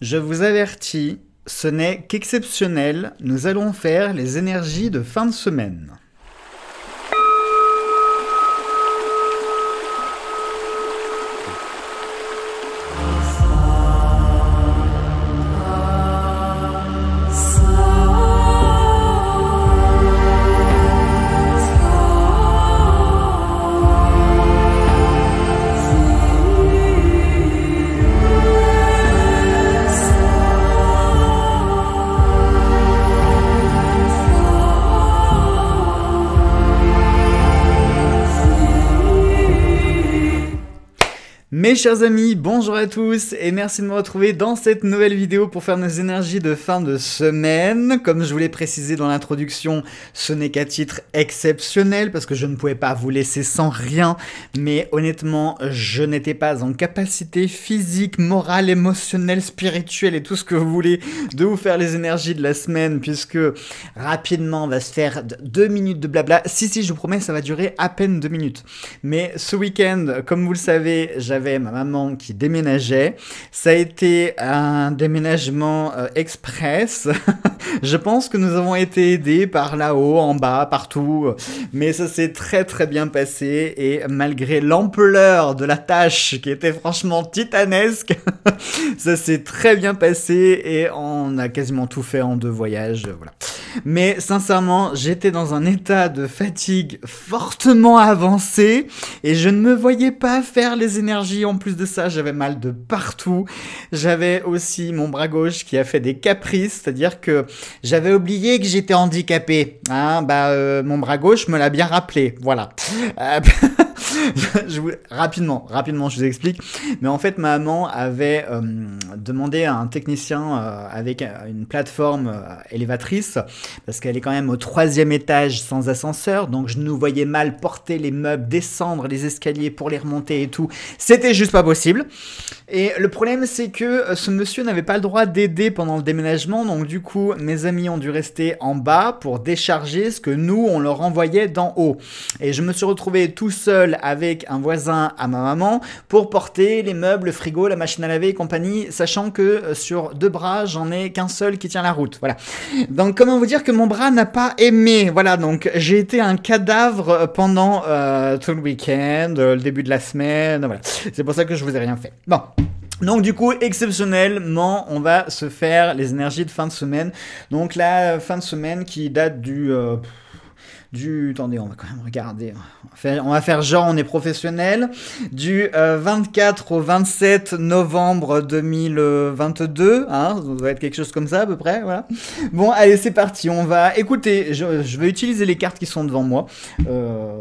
Je vous avertis, ce n'est qu'exceptionnel, nous allons faire les énergies de fin de semaine. Mes chers amis, bonjour à tous et merci de me retrouver dans cette nouvelle vidéo pour faire nos énergies de fin de semaine. Comme je vous l'ai précisé dans l'introduction, ce n'est qu'à titre exceptionnel parce que je ne pouvais pas vous laisser sans rien, mais honnêtement, je n'étais pas en capacité physique, morale, émotionnelle, spirituelle et tout ce que vous voulez de vous faire les énergies de la semaine puisque rapidement on va se faire deux minutes de blabla. Si, si, je vous promets, ça va durer à peine deux minutes. Mais ce week-end, comme vous le savez, j'avais ma maman qui déménageait. Ça a été un déménagement euh, express. je pense que nous avons été aidés par là-haut, en bas, partout. Mais ça s'est très très bien passé et malgré l'ampleur de la tâche qui était franchement titanesque, ça s'est très bien passé et on a quasiment tout fait en deux voyages. Voilà. Mais sincèrement, j'étais dans un état de fatigue fortement avancé et je ne me voyais pas faire les énergies. En plus de ça, j'avais mal de partout. J'avais aussi mon bras gauche qui a fait des caprices, c'est-à-dire que j'avais oublié que j'étais handicapé. Hein, bah, euh, mon bras gauche me l'a bien rappelé. Voilà. Euh, rapidement, rapidement, je vous explique. Mais en fait, ma maman avait euh, demandé à un technicien euh, avec une plateforme euh, élévatrice, parce qu'elle est quand même au troisième étage sans ascenseur, donc je nous voyais mal porter les meubles, descendre les escaliers pour les remonter et tout. C'était juste pas possible. Et le problème, c'est que ce monsieur n'avait pas le droit d'aider pendant le déménagement, donc du coup, mes amis ont dû rester en bas pour décharger ce que nous, on leur envoyait d'en haut. Et je me suis retrouvé tout seul avec un voisin à ma maman pour porter les meubles, le frigo, la machine à laver et compagnie, sachant que euh, sur deux bras, j'en ai qu'un seul qui tient la route. Voilà. Donc comment vous dire que mon bras n'a pas aimé Voilà, donc j'ai été un cadavre euh, pendant euh, tout le week-end, le début de la semaine, voilà. C'est pour ça que je vous ai rien fait. Bon. Donc du coup, exceptionnellement, on va se faire les énergies de fin de semaine. Donc la fin de semaine qui date du du... Attendez, on va quand même regarder. On va faire, on va faire genre on est professionnel. Du 24 euh, au 27 novembre 2022. Hein, ça doit être quelque chose comme ça à peu près. Voilà. Bon, allez, c'est parti. On va... Écoutez, je, vais utiliser les cartes qui sont devant moi. Euh,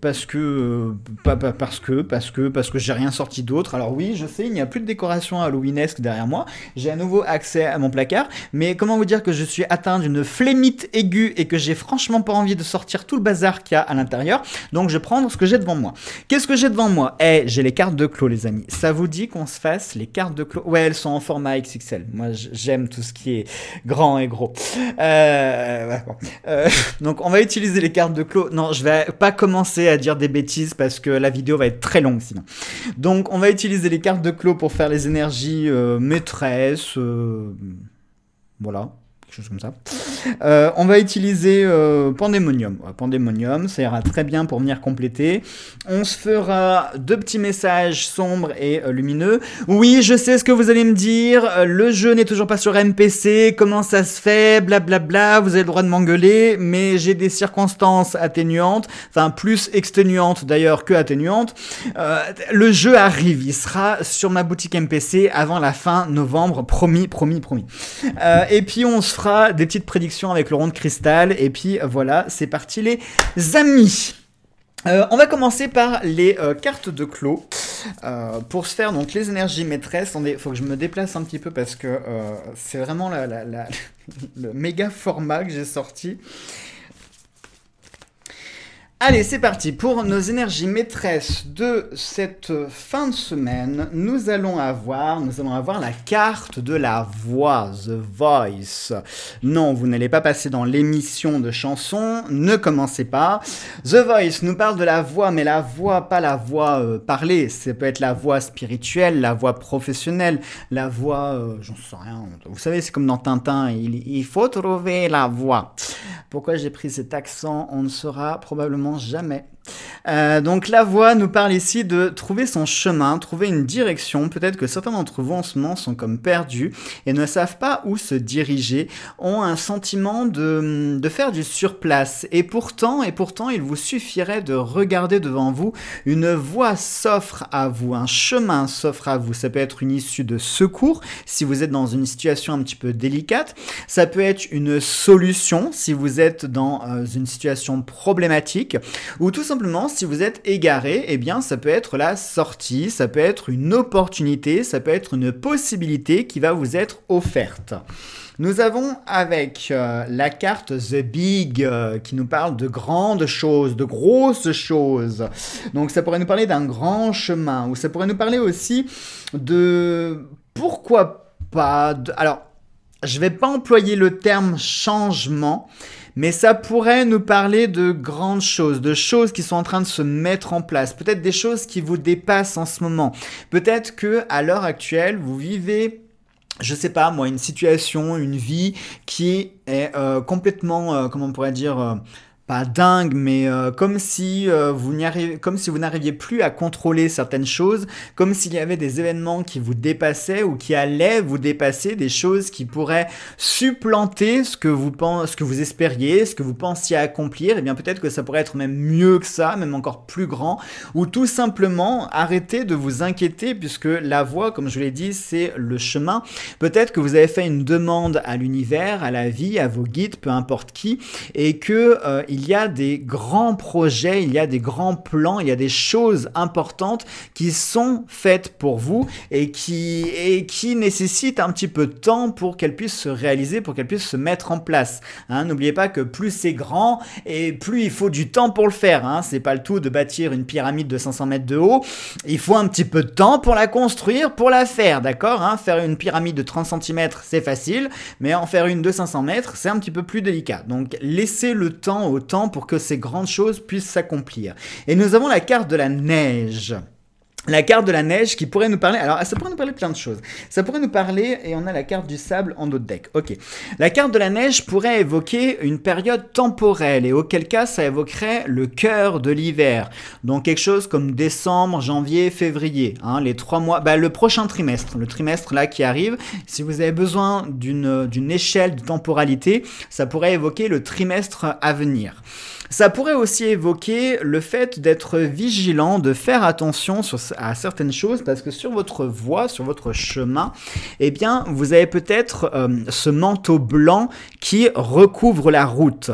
parce que... Euh, pas, parce que... Parce que... Parce que j'ai rien sorti d'autre. Alors oui, je sais, il n'y a plus de décoration halloweenesque derrière moi. J'ai à nouveau accès à mon placard. Mais comment vous dire que je suis atteint d'une flémite aiguë et que j'ai franchement pas envie de sortir tout le bazar qu'il y a à l'intérieur. Donc je vais prendre ce que j'ai devant moi. Qu'est-ce que j'ai devant moi Eh, j'ai les cartes de clos, les amis. Ça vous dit qu'on se fasse les cartes de clos Ouais, elles sont en format XXL. Moi, j'aime tout ce qui est grand et gros. Euh, euh, donc on va utiliser les cartes de clos. Non, je vais pas commencer à dire des bêtises parce que la vidéo va être très longue sinon. Donc on va utiliser les cartes de clos pour faire les énergies maîtresse. Euh, maîtresses. voilà chose comme ça. Euh, on va utiliser euh, Pandemonium. Pandemonium, ça ira très bien pour venir compléter. On se fera deux petits messages sombres et euh, lumineux. Oui, je sais ce que vous allez me dire. le jeu n'est toujours pas sur MPC. Comment ça se fait Blablabla. Bla, Vous avez le droit de m'engueuler, mais j'ai des circonstances atténuantes, enfin plus exténuantes d'ailleurs que atténuantes. le jeu arrive. Il sera sur ma boutique MPC avant la fin novembre, promis, promis, promis. et puis on se des petites prédictions avec le rond de cristal. Et puis voilà, c'est parti les amis. Euh, on va commencer par les euh, cartes de clos. Euh, pour se faire donc les énergies maîtresses, il faut que je me déplace un petit peu parce que c'est vraiment la, la, le méga format que j'ai sorti. Allez, c'est parti pour nos énergies maîtresses de cette fin de semaine. Nous allons avoir, nous allons avoir la carte de la voix, The Voice. Non, vous n'allez pas passer dans l'émission de chansons, ne commencez pas. The Voice nous parle de la voix, mais la voix, pas la voix euh, parlée. Ça peut être la voix spirituelle, la voix professionnelle, la voix, je euh, j'en sais rien. Vous savez, c'est comme dans Tintin, il, il faut trouver la voix. Pourquoi j'ai pris cet accent On ne saura probablement jamais. Euh, donc la voix nous parle ici de trouver son chemin, trouver une direction. Peut-être que certains d'entre vous en ce moment sont comme perdus et ne savent pas où se diriger, ont un sentiment de, de faire du surplace. Et pourtant, et pourtant, il vous suffirait de regarder devant vous, une voie s'offre à vous, un chemin s'offre à vous. Ça peut être une issue de secours si vous êtes dans une situation un petit peu délicate. Ça peut être une solution si vous êtes dans euh, une situation problématique ou tout simplement si vous êtes égaré, eh bien, ça peut être la sortie, ça peut être une opportunité, ça peut être une possibilité qui va vous être offerte. Nous avons avec euh, la carte The Big euh, qui nous parle de grandes choses, de grosses choses. Donc ça pourrait nous parler d'un grand chemin ou ça pourrait nous parler aussi de pourquoi pas. Alors, je ne vais pas employer le terme changement, mais ça pourrait nous parler de grandes choses, de choses qui sont en train de se mettre en place, peut-être des choses qui vous dépassent en ce moment. Peut-être que à l'heure actuelle, vous vivez je sais pas moi une situation, une vie qui est euh, complètement euh, comment on pourrait dire euh, pas dingue, mais euh, comme, si, euh, vous comme si vous n'arriviez plus à contrôler certaines choses, comme s'il y avait des événements qui vous dépassaient ou qui allaient vous dépasser, des choses qui pourraient supplanter ce que vous, ce que vous espériez, ce que vous pensiez accomplir, et eh bien peut-être que ça pourrait être même mieux que ça, même encore plus grand, ou tout simplement arrêter de vous inquiéter puisque la voie, comme je l'ai dit, c'est le chemin. Peut-être que vous avez fait une demande à l'univers, à la vie, à vos guides, peu importe qui, et que euh, il y a des grands projets, il y a des grands plans, il y a des choses importantes qui sont faites pour vous et qui, et qui nécessitent un petit peu de temps pour qu'elles puissent se réaliser, pour qu'elles puissent se mettre en place. Hein. N'oubliez pas que plus c'est grand et plus il faut du temps pour le faire. Hein. C'est pas le tout de bâtir une pyramide de 500 mètres de haut. Il faut un petit peu de temps pour la construire, pour la faire, d'accord hein. Faire une pyramide de 30 cm, c'est facile, mais en faire une de 500 mètres, c'est un petit peu plus délicat. Donc laissez le temps au temps pour que ces grandes choses puissent s'accomplir. Et nous avons la carte de la neige la carte de la neige qui pourrait nous parler. Alors, ça pourrait nous parler plein de choses. Ça pourrait nous parler, et on a la carte du sable en dos deck. Ok. La carte de la neige pourrait évoquer une période temporelle, et auquel cas ça évoquerait le cœur de l'hiver. Donc, quelque chose comme décembre, janvier, février. Hein, les trois mois. Bah, le prochain trimestre, le trimestre là qui arrive. Si vous avez besoin d'une échelle de temporalité, ça pourrait évoquer le trimestre à venir. Ça pourrait aussi évoquer le fait d'être vigilant, de faire attention à certaines choses, parce que sur votre voie, sur votre chemin, eh bien, vous avez peut-être euh, ce manteau blanc qui recouvre la route.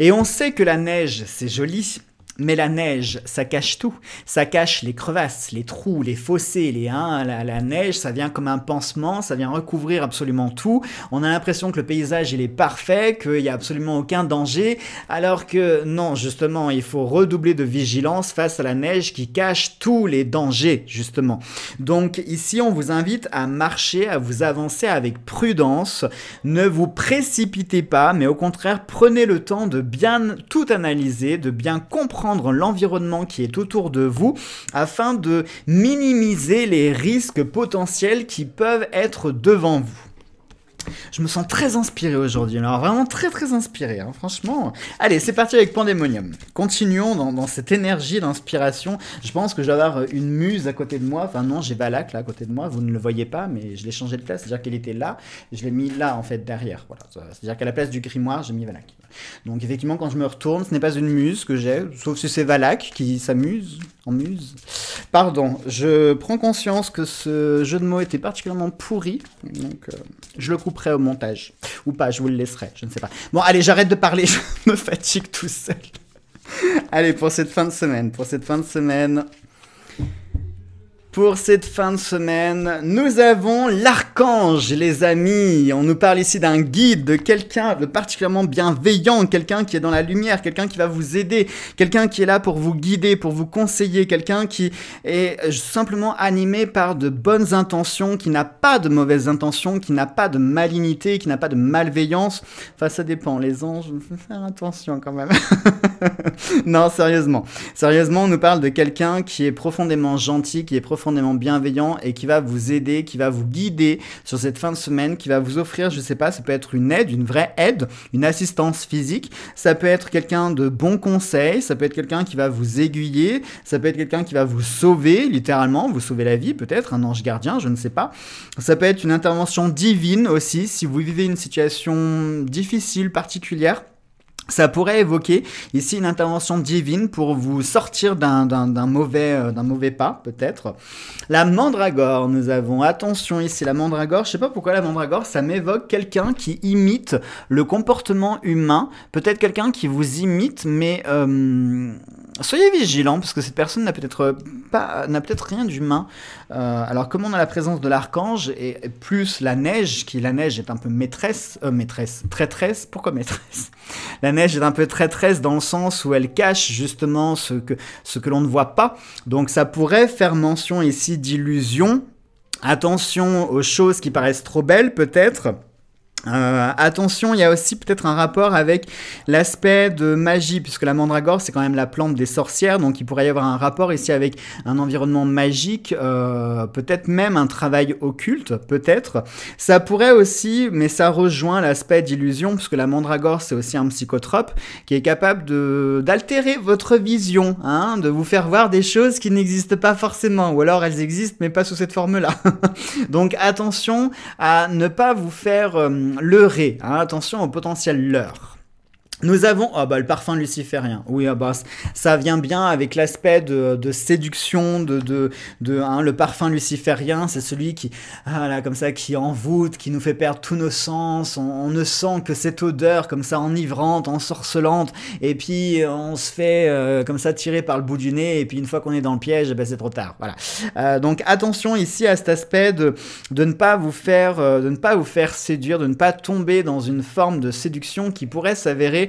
Et on sait que la neige, c'est joli, mais la neige, ça cache tout. Ça cache les crevasses, les trous, les fossés, les hein, la, la, neige, ça vient comme un pansement, ça vient recouvrir absolument tout. On a l'impression que le paysage il est parfait, qu'il n'y a absolument aucun danger, alors que non, justement, il faut redoubler de vigilance face à la neige qui cache tous les dangers, justement. Donc ici, on vous invite à marcher, à vous avancer avec prudence. Ne vous précipitez pas, mais au contraire, prenez le temps de bien tout analyser, de bien comprendre l'environnement qui est autour de vous afin de minimiser les risques potentiels qui peuvent être devant vous. Je me sens très inspiré aujourd'hui, alors vraiment très très inspiré, hein, franchement. Allez, c'est parti avec Pandemonium Continuons dans, cette énergie d'inspiration. Je pense que je vais avoir une muse à côté de moi. Enfin non, j'ai Valak là à côté de moi, vous ne le voyez pas, mais je l'ai changé de place, c'est-à-dire qu'elle était là, je l'ai mis là en fait derrière. Voilà. C'est-à-dire qu'à la place du grimoire, j'ai mis Valak donc effectivement, quand je me retourne, ce n'est pas une muse que j'ai, sauf si c'est Valak qui s'amuse en muse. Pardon, je prends conscience que ce jeu de mots était particulièrement pourri, donc euh, je le couperai au montage. Ou pas, je vous le laisserai, je ne sais pas. Bon, allez, j'arrête de parler, je me fatigue tout seul. allez, pour cette fin de semaine, pour cette fin de semaine... Pour cette fin de semaine, nous avons l'archange, les amis. On nous parle ici d'un guide, de quelqu'un de particulièrement bienveillant, quelqu'un qui est dans la lumière, quelqu'un qui va vous aider, quelqu'un qui est là pour vous guider, pour vous conseiller, quelqu'un qui est simplement animé par de bonnes intentions, qui n'a pas de mauvaises intentions, qui n'a pas de malignité, qui n'a pas de malveillance. Enfin, ça dépend. Les anges, faire attention quand même. non, sérieusement. Sérieusement, on nous parle de quelqu'un qui est profondément gentil, qui est profondément profondément bienveillant et qui va vous aider, qui va vous guider sur cette fin de semaine, qui va vous offrir, je sais pas, ça peut être une aide, une vraie aide, une assistance physique, ça peut être quelqu'un de bon conseil, ça peut être quelqu'un qui va vous aiguiller, ça peut être quelqu'un qui va vous sauver, littéralement, vous sauver la vie peut-être, un ange gardien, je ne sais pas. Ça peut être une intervention divine aussi, si vous vivez une situation difficile, particulière ça pourrait évoquer ici une intervention divine pour vous sortir d'un mauvais, euh, d'un mauvais pas, peut-être. La mandragore, nous avons, attention ici, la mandragore, je sais pas pourquoi la mandragore, ça m'évoque quelqu'un qui imite le comportement humain, peut-être quelqu'un qui vous imite, mais... Euh, soyez vigilants parce que cette personne n'a peut-être pas n'a peut-être rien d'humain. Euh, alors comme on a la présence de l'archange et, plus la neige, qui la neige est un peu maîtresse, euh, maîtresse, traîtresse. Pourquoi maîtresse La neige est un peu traîtresse dans le sens où elle cache justement ce que ce que l'on ne voit pas. Donc ça pourrait faire mention ici d'illusion. Attention aux choses qui paraissent trop belles peut-être. Euh, attention, il y a aussi peut-être un rapport avec l'aspect de magie, puisque la mandragore, c'est quand même la plante des sorcières, donc il pourrait y avoir un rapport ici avec un environnement magique, euh, peut-être même un travail occulte, peut-être. Ça pourrait aussi, mais ça rejoint l'aspect d'illusion, puisque la mandragore, c'est aussi un psychotrope qui est capable d'altérer votre vision, hein, de vous faire voir des choses qui n'existent pas forcément, ou alors elles existent, mais pas sous cette forme-là. donc attention à ne pas vous faire... Euh, le ré. Hein, attention au potentiel leur. Nous avons ah bah, le parfum luciférien. Oui, ah bah, ça vient bien avec l'aspect de, de, séduction, de, de, de hein, le parfum luciférien, c'est celui qui, voilà ah comme ça, qui envoûte, qui nous fait perdre tous nos sens. On, ne sent que cette odeur comme ça enivrante, ensorcelante, et puis euh, on se fait euh, comme ça tirer par le bout du nez, et puis une fois qu'on est dans le piège, bah, c'est trop tard. Voilà. Euh, donc attention ici à cet aspect de, de ne pas vous faire, euh, de ne pas vous faire séduire, de ne pas tomber dans une forme de séduction qui pourrait s'avérer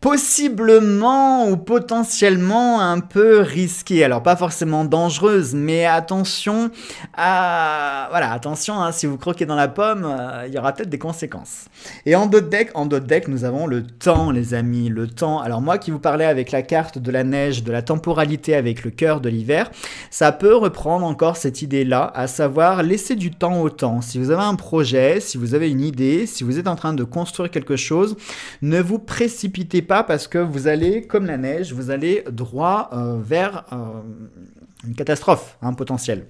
possiblement ou potentiellement un peu risquée. Alors pas forcément dangereuse, mais attention à... Voilà, attention, hein, si vous croquez dans la pomme, euh, il y aura peut-être des conséquences. Et en d'autres decks, en nous avons le temps, les amis, le temps. Alors moi qui vous parlais avec la carte de la neige, de la temporalité avec le cœur de l'hiver, ça peut reprendre encore cette idée-là, à savoir laisser du temps au temps. Si vous avez un projet, si vous avez une idée, si vous êtes en train de construire quelque chose, ne vous précipitez pas parce que vous allez, comme la neige, vous allez droit euh, vers euh, une catastrophe un hein, potentiel.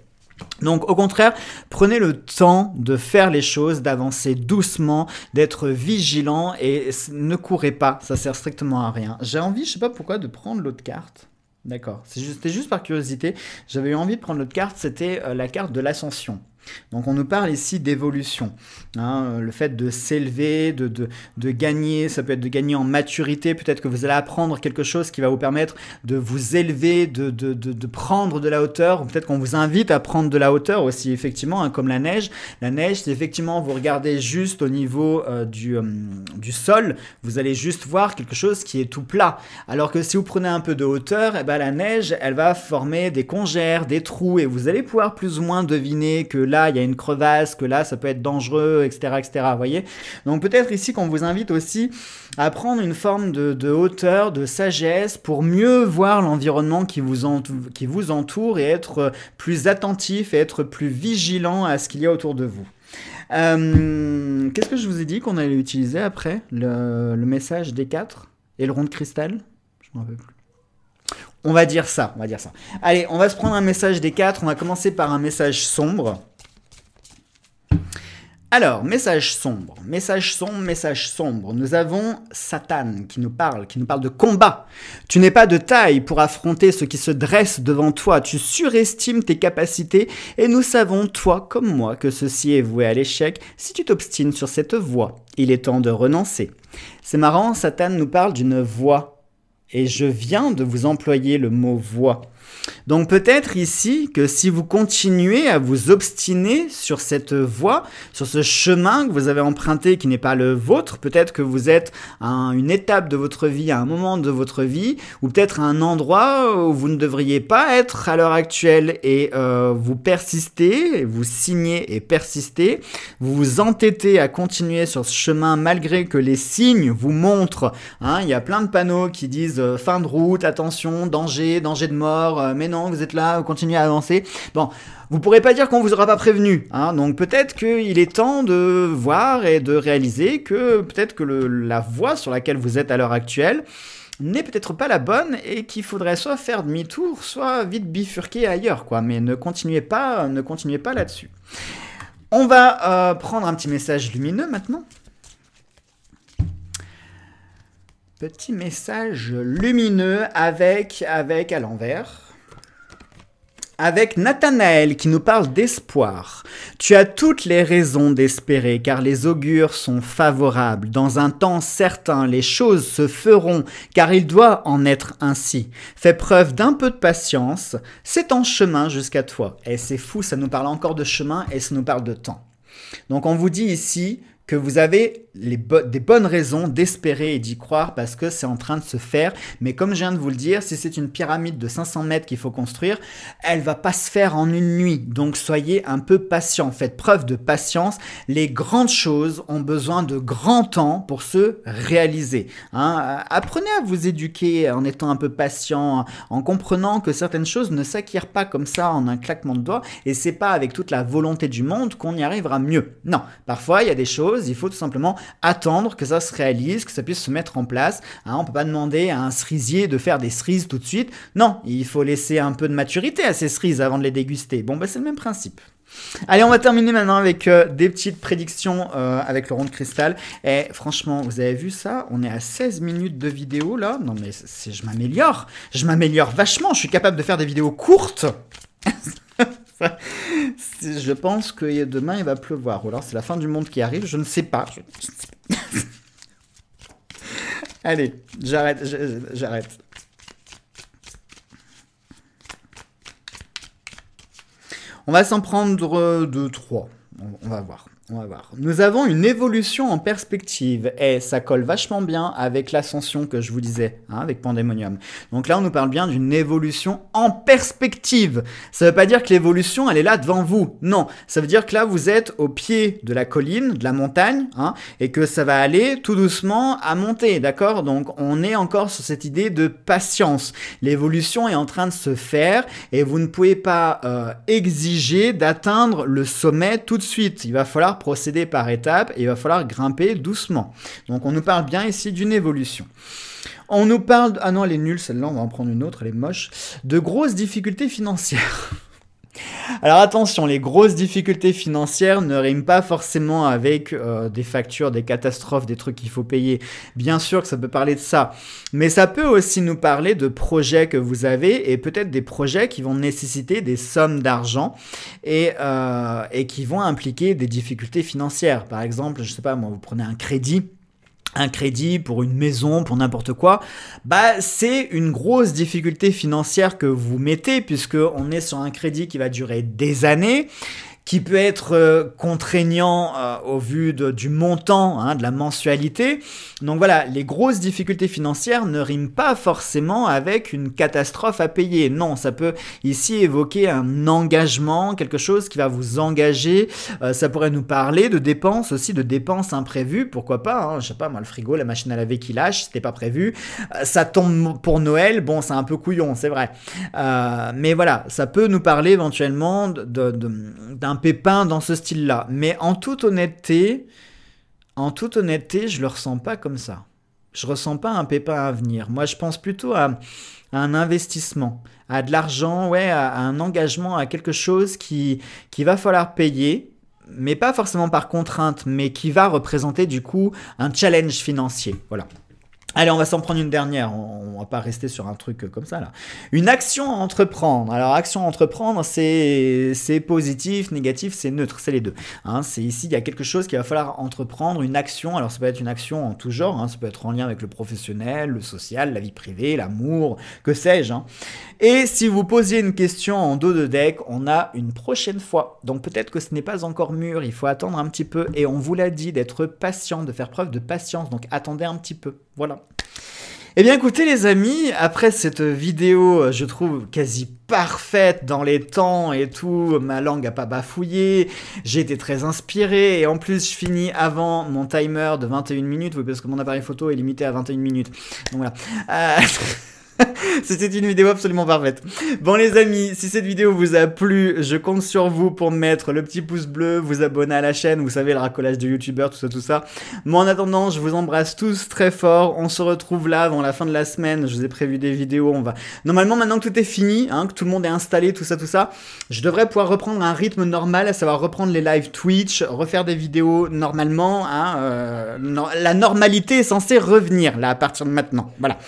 Donc au contraire, prenez le temps de faire les choses, d'avancer doucement, d'être vigilant et ne courez pas, ça sert strictement à rien. J'ai envie, je sais pas pourquoi, de prendre l'autre carte. D'accord, c'était juste, juste, par curiosité, j'avais eu envie de prendre l'autre carte, c'était euh, la carte de l'ascension. Donc on nous parle ici d'évolution, hein, le fait de s'élever, de, gagner, ça peut être de gagner en maturité, peut-être que vous allez apprendre quelque chose qui va vous permettre de vous élever, de, prendre de la hauteur, peut-être qu'on vous invite à prendre de la hauteur aussi, effectivement, hein, comme la neige. La neige, c'est effectivement, vous regardez juste au niveau euh, euh, du, sol, vous allez juste voir quelque chose qui est tout plat. Alors que si vous prenez un peu de hauteur, eh ben, la neige, elle va former des congères, des trous, et vous allez pouvoir plus ou moins deviner que là, il y a une crevasse, que là, ça peut être dangereux, etc., etc., vous voyez Donc peut-être ici qu'on vous invite aussi à prendre une forme de, hauteur, de sagesse, pour mieux voir l'environnement qui, vous qui vous entoure et être plus attentif et être plus vigilant à ce qu'il y a autour de vous. Euh, qu'est-ce que je vous ai dit qu'on allait utiliser après le, message des 4 et le rond de cristal Je m'en rappelle plus. On va dire ça, on va dire ça. Allez, on va se prendre un message des 4, on va commencer par un message sombre. Alors, message sombre, message sombre, message sombre. Nous avons Satan qui nous parle, qui nous parle de combat. Tu n'es pas de taille pour affronter ce qui se dresse devant toi. Tu surestimes tes capacités et nous savons, toi comme moi, que ceci est voué à l'échec si tu t'obstines sur cette voie. Il est temps de renoncer. C'est marrant, Satan nous parle d'une voie. Et je viens de vous employer le mot voie. Donc peut-être ici que si vous continuez à vous obstiner sur cette voie, sur ce chemin que vous avez emprunté qui n'est pas le vôtre, peut-être que vous êtes à une étape de votre vie, à un moment de votre vie, ou peut-être à un endroit où vous ne devriez pas être à l'heure actuelle et euh, vous persistez, vous signez et persistez, vous vous entêtez à continuer sur ce chemin malgré que les signes vous montrent. Hein. il y a plein de panneaux qui disent euh, fin de route, attention, danger, danger de mort euh, mais non, vous êtes là, continuez à avancer. Bon, vous pourrez pas dire qu'on vous aura pas prévenu, hein. donc peut-être qu'il est temps de voir et de réaliser que peut-être que la voie sur laquelle vous êtes à l'heure actuelle n'est peut-être pas la bonne et qu'il faudrait soit faire demi-tour, soit vite bifurquer ailleurs, quoi. Mais ne continuez pas, ne continuez pas là-dessus. On va euh, prendre un petit message lumineux maintenant. petit message lumineux avec, avec à l'envers avec Nathanaël qui nous parle d'espoir. Tu as toutes les raisons d'espérer car les augures sont favorables. Dans un temps certain, les choses se feront car il doit en être ainsi. Fais preuve d'un peu de patience, c'est en chemin jusqu'à toi. Et c'est fou, ça nous parle encore de chemin et ça nous parle de temps. Donc on vous dit ici, que vous avez les des bonnes raisons d'espérer et d'y croire parce que c'est en train de se faire. Mais comme je viens de vous le dire, si c'est une pyramide de 500 mètres qu'il faut construire, elle va pas se faire en une nuit. Donc soyez un peu patient, faites preuve de patience. Les grandes choses ont besoin de grand temps pour se réaliser. Hein. Apprenez à vous éduquer en étant un peu patient, en comprenant que certaines choses ne s'acquièrent pas comme ça en un claquement de doigts. Et c'est pas avec toute la volonté du monde qu'on y arrivera mieux. Non, parfois il y a des choses il faut tout simplement attendre que ça se réalise, que ça puisse se mettre en place. Hein, on peut pas demander à un cerisier de faire des cerises tout de suite. Non, il faut laisser un peu de maturité à ces cerises avant de les déguster. Bon, bah c'est le même principe. Allez, on va terminer maintenant avec euh, des petites prédictions euh, avec le rond de cristal. Et eh, franchement, vous avez vu ça On est à 16 minutes de vidéo là. Non mais je m'améliore. Je m'améliore vachement. Je suis capable de faire des vidéos courtes je pense que demain il va pleuvoir. Ou alors c'est la fin du monde qui arrive, je ne sais pas. Allez, j'arrête, j'arrête. On va s'en prendre deux, trois. On va voir. On va voir. Nous avons une évolution en perspective et ça colle vachement bien avec l'ascension que je vous disais, hein, avec Pandemonium. Donc là, on nous parle bien d'une évolution en perspective. Ça ne veut pas dire que l'évolution, elle est là devant vous. Non, ça veut dire que là, vous êtes au pied de la colline, de la montagne, hein, et que ça va aller tout doucement à monter, d'accord Donc on est encore sur cette idée de patience. L'évolution est en train de se faire et vous ne pouvez pas euh, exiger d'atteindre le sommet tout de suite. Il va falloir procéder par étapes et il va falloir grimper doucement. Donc on nous parle bien ici d'une évolution. On nous parle, ah non, elle est nulle celle-là, on va en prendre une autre, elle est moche, de grosses difficultés financières. Alors attention, les grosses difficultés financières ne riment pas forcément avec euh, des factures, des catastrophes, des trucs qu'il faut payer. Bien sûr que ça peut parler de ça, mais ça peut aussi nous parler de projets que vous avez et peut-être des projets qui vont nécessiter des sommes d'argent et, euh, et qui vont impliquer des difficultés financières. Par exemple, je sais pas, moi, vous prenez un crédit un crédit pour une maison, pour n'importe quoi, bah c'est une grosse difficulté financière que vous mettez puisque on est sur un crédit qui va durer des années qui peut être euh, contraignant euh, au vu du montant, hein, de la mensualité. Donc voilà, les grosses difficultés financières ne riment pas forcément avec une catastrophe à payer. Non, ça peut ici évoquer un engagement, quelque chose qui va vous engager. Euh, ça pourrait nous parler de dépenses aussi, de dépenses imprévues, pourquoi pas. Hein, je sais pas, moi, le frigo, la machine à laver qui lâche, c'était pas prévu. ça tombe pour Noël, bon, c'est un peu couillon, c'est vrai. mais voilà, ça peut nous parler éventuellement d'un un pépin dans ce style-là. Mais en toute honnêteté, en toute honnêteté, je le ressens pas comme ça. Je ressens pas un pépin à venir. Moi, je pense plutôt à, un investissement, à de l'argent, ouais, à, à, un engagement, à quelque chose qui, qui va falloir payer, mais pas forcément par contrainte, mais qui va représenter du coup un challenge financier. Voilà. Allez, on va s'en prendre une dernière. On, va pas rester sur un truc euh, comme ça là. Une action à entreprendre. Alors, action à entreprendre, c'est c'est positif, négatif, c'est neutre, c'est les deux. Hein. c'est ici, il y a quelque chose qu'il va falloir entreprendre, une action. Alors, ça peut être une action en tout genre. Hein. ça peut être en lien avec le professionnel, le social, la vie privée, l'amour, que sais-je. Hein. Et si vous posiez une question en dos de deck, on a une prochaine fois. Donc peut-être que ce n'est pas encore mûr. Il faut attendre un petit peu. Et on vous l'a dit d'être patient, de faire preuve de patience. Donc attendez un petit peu. Voilà. Et eh bien écoutez les amis, après cette vidéo, je trouve quasi parfaite dans les temps et tout, ma langue a pas bafouillé, j'ai été très inspiré et en plus je finis avant mon timer de 21 minutes, parce que mon appareil photo est limité à 21 minutes. Donc voilà. Euh, C'était une vidéo absolument parfaite. Bon les amis, si cette vidéo vous a plu, je compte sur vous pour mettre le petit pouce bleu, vous abonner à la chaîne, vous savez le racolage de youtubeurs, tout ça, tout ça. Moi en attendant, je vous embrasse tous très fort. On se retrouve là avant la fin de la semaine. Je vous ai prévu des vidéos. On va normalement maintenant que tout est fini, hein, que tout le monde est installé, tout ça, tout ça, je devrais pouvoir reprendre un rythme normal, à savoir reprendre les lives Twitch, refaire des vidéos normalement. Hein, euh, la normalité est censée revenir là à partir de maintenant. Voilà.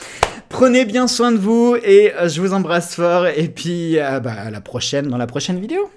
Prenez bien soin de vous et euh, je vous embrasse fort. Et puis, euh, bah, à la prochaine, dans la prochaine vidéo.